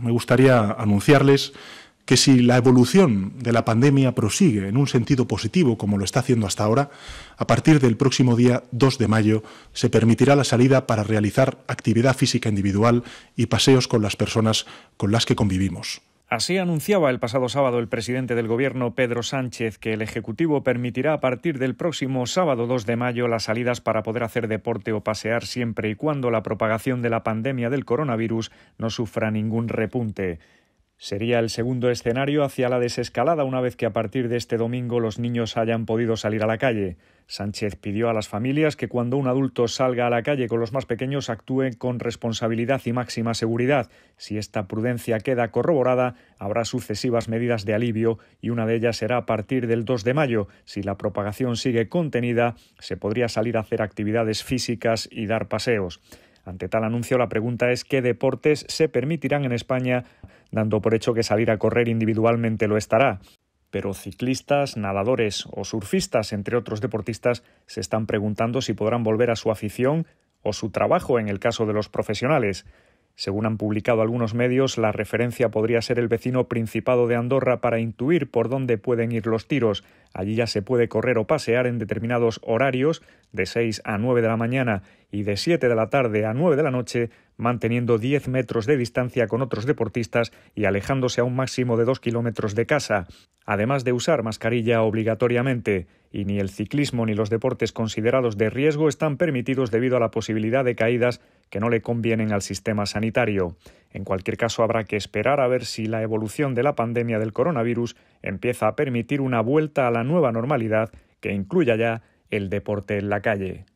me gustaría anunciarles que si la evolución de la pandemia prosigue en un sentido positivo como lo está haciendo hasta ahora, a partir del próximo día 2 de mayo se permitirá la salida para realizar actividad física individual y paseos con las personas con las que convivimos. Así anunciaba el pasado sábado el presidente del Gobierno, Pedro Sánchez, que el Ejecutivo permitirá a partir del próximo sábado 2 de mayo las salidas para poder hacer deporte o pasear siempre y cuando la propagación de la pandemia del coronavirus no sufra ningún repunte. Sería el segundo escenario hacia la desescalada una vez que a partir de este domingo los niños hayan podido salir a la calle. Sánchez pidió a las familias que cuando un adulto salga a la calle con los más pequeños actúe con responsabilidad y máxima seguridad. Si esta prudencia queda corroborada, habrá sucesivas medidas de alivio y una de ellas será a partir del 2 de mayo. Si la propagación sigue contenida, se podría salir a hacer actividades físicas y dar paseos. Ante tal anuncio, la pregunta es qué deportes se permitirán en España dando por hecho que salir a correr individualmente lo estará. Pero ciclistas, nadadores o surfistas, entre otros deportistas, se están preguntando si podrán volver a su afición o su trabajo en el caso de los profesionales. Según han publicado algunos medios, la referencia podría ser el vecino Principado de Andorra para intuir por dónde pueden ir los tiros. Allí ya se puede correr o pasear en determinados horarios, de 6 a 9 de la mañana y de 7 de la tarde a 9 de la noche, manteniendo 10 metros de distancia con otros deportistas y alejándose a un máximo de 2 kilómetros de casa, además de usar mascarilla obligatoriamente. Y ni el ciclismo ni los deportes considerados de riesgo están permitidos debido a la posibilidad de caídas que no le convienen al sistema sanitario. En cualquier caso, habrá que esperar a ver si la evolución de la pandemia del coronavirus empieza a permitir una vuelta a la nueva normalidad que incluya ya el deporte en la calle.